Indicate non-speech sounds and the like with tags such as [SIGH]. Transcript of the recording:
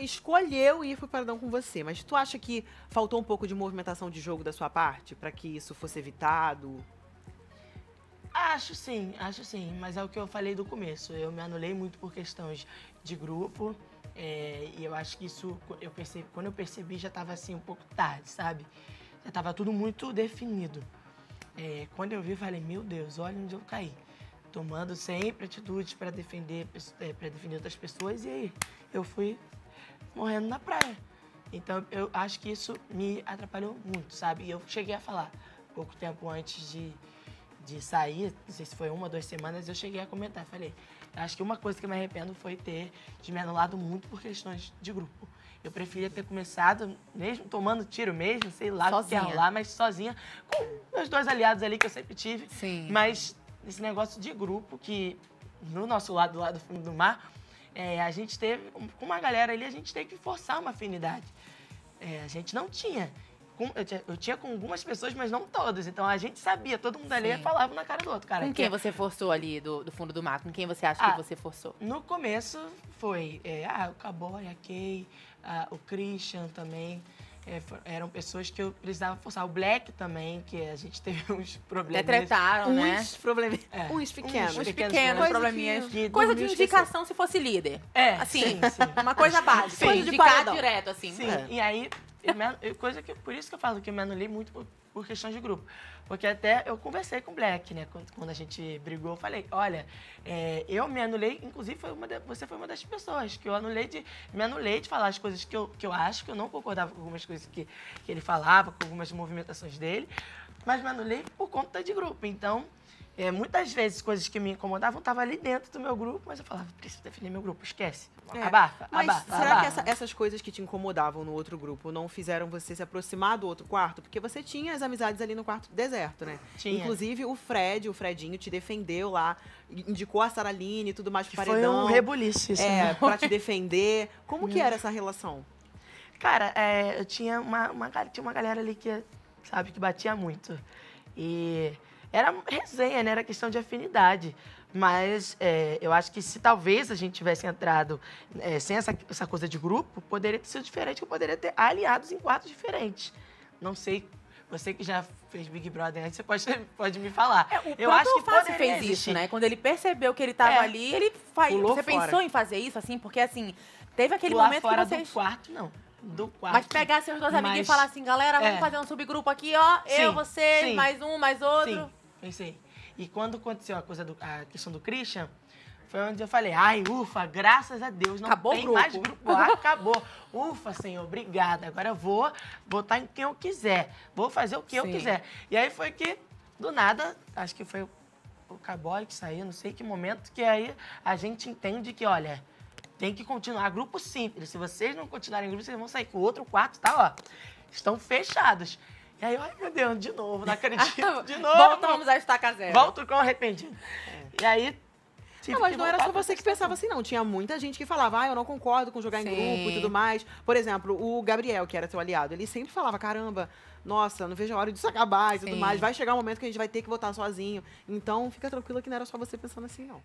escolheu ir pro paredão com você, mas tu acha que faltou um pouco de movimentação de jogo da sua parte para que isso fosse evitado? Acho sim, acho sim, mas é o que eu falei do começo. Eu me anulei muito por questões de grupo. É, e eu acho que isso, eu percebi, quando eu percebi, já estava assim um pouco tarde, sabe? Já estava tudo muito definido. É, quando eu vi, falei, meu Deus, olha onde eu caí. Tomando sempre atitudes para defender, é, eh, para defender outras pessoas, e aí eu fui morrendo na praia. Então eu acho que isso me atrapalhou muito, sabe? E eu cheguei a falar pouco tempo antes de, de sair, não sei se foi uma, duas semanas, eu cheguei a comentar. Falei, acho que uma coisa que eu me arrependo foi ter me anulado muito por questões de grupo. Eu preferia ter começado, mesmo tomando tiro mesmo, sei lá sozinha. o que ia rolar, mas sozinha, com meus dois aliados ali que eu sempre tive. Sim. Mas esse negócio de grupo que no nosso lado, do lado do fundo do mar, é, a gente teve, com uma galera ali, a gente teve que forçar uma afinidade. É, a gente não tinha. Com, eu, tinha. eu, tinha, com algumas pessoas, mas não todas. Então a gente sabia, todo mundo ali Sim. falava na cara do outro. Cara, com quem que... você forçou ali do, do, fundo do mato? Com quem você acha ah, que você forçou? No começo foi é, ah, o Caboy, a Kay, ah, o Christian também. É, eram pessoas que eu precisava forçar. O Black também, que a gente teve [LAUGHS] uns problemas. Detretaram, né? uns né? Problemas, é, uns pequenos. Uns pequenos, pequenos coisa probleminhas. coisa de indicação se fosse líder. É, assim, sim, sim. Uma coisa básica. Sim, coisa de ficar direto, assim. Sim, é. e aí e me, coisa que, por isso que eu falo que eu me anulei muito por, por questões de grupo. Porque até eu conversei com o Black, né? Quando, quando a gente brigou, eu falei, olha, é, eu me anulei, inclusive foi uma de, você foi uma das pessoas que eu anulei de. Me anulei de falar as coisas que eu, que eu acho, que eu não concordava com algumas coisas que, que ele falava, com algumas movimentações dele, mas me anulei por conta de grupo. Então, é, muitas vezes coisas que me incomodavam estavam ali dentro do meu grupo, mas eu falava, preciso definir meu grupo, esquece. É. Abafa, mas abafa. Será abafa. que essa, essas coisas que te incomodavam no outro grupo não fizeram você se aproximar do outro quarto? Porque você tinha as amizades ali no quarto deserto, né? Tinha. Inclusive o Fred, o Fredinho, te defendeu lá, indicou a Saraline e tudo mais pro paredão. Foi um rebuliço isso. É, né? pra te defender. Como que [LAUGHS] era essa relação? Cara, é, eu tinha uma, uma, tinha uma galera ali que, sabe, que batia muito. E era resenha, né? Era questão de afinidade. Mas é, eu acho que se talvez a gente tivesse entrado é, sem essa, essa coisa de grupo, poderia ter sido diferente, eu poderia ter aliados em quartos diferentes. Não sei você que já fez Big Brother antes, você pode, [LAUGHS] pode me falar. É, eu acho que você fez existir. isso, né? Quando ele percebeu que ele estava é, ali, ele faz. Você fora. pensou em fazer isso, assim? Porque, assim, teve aquele Pular momento fora que vocês... do quarto, não. Do quarto. Mas pegar seus dois amigos e falar assim, galera, vamos é. fazer um subgrupo aqui, ó. Sim, eu, você, mais um, mais outro. Sim pensei E quando aconteceu a, coisa do, a questão do Christian, foi onde eu falei, ai, ufa, graças a Deus, não acabou tem grupo. mais grupo. Acabou. Ufa, Senhor, obrigada. Agora eu vou botar em quem eu quiser. Vou fazer o que Sim. eu quiser. E aí foi que, do nada, acho que foi o Caboy que saiu, não sei que momento, que aí a gente entende que, olha, tem que continuar grupo simples. Se vocês não continuarem grupo, vocês vão sair com outro quarto, tá, ó. Estão fechados. E aí, ai meu Deus, de novo, não acredito, [LAUGHS] de novo. Voltamos a estaca zero. Volto com arrependido. É. E aí... Não, mas não era só você que pensava assim, não. Tinha muita gente que falava, ah, eu não concordo com jogar Sim. em grupo e tudo mais. Por exemplo, o Gabriel, que era seu aliado, ele sempre falava, caramba, nossa, não vejo a hora disso acabar e Sim. tudo mais. Vai chegar um momento que a gente vai ter que votar sozinho. Então, fica tranquila que não era só você pensando assim, não.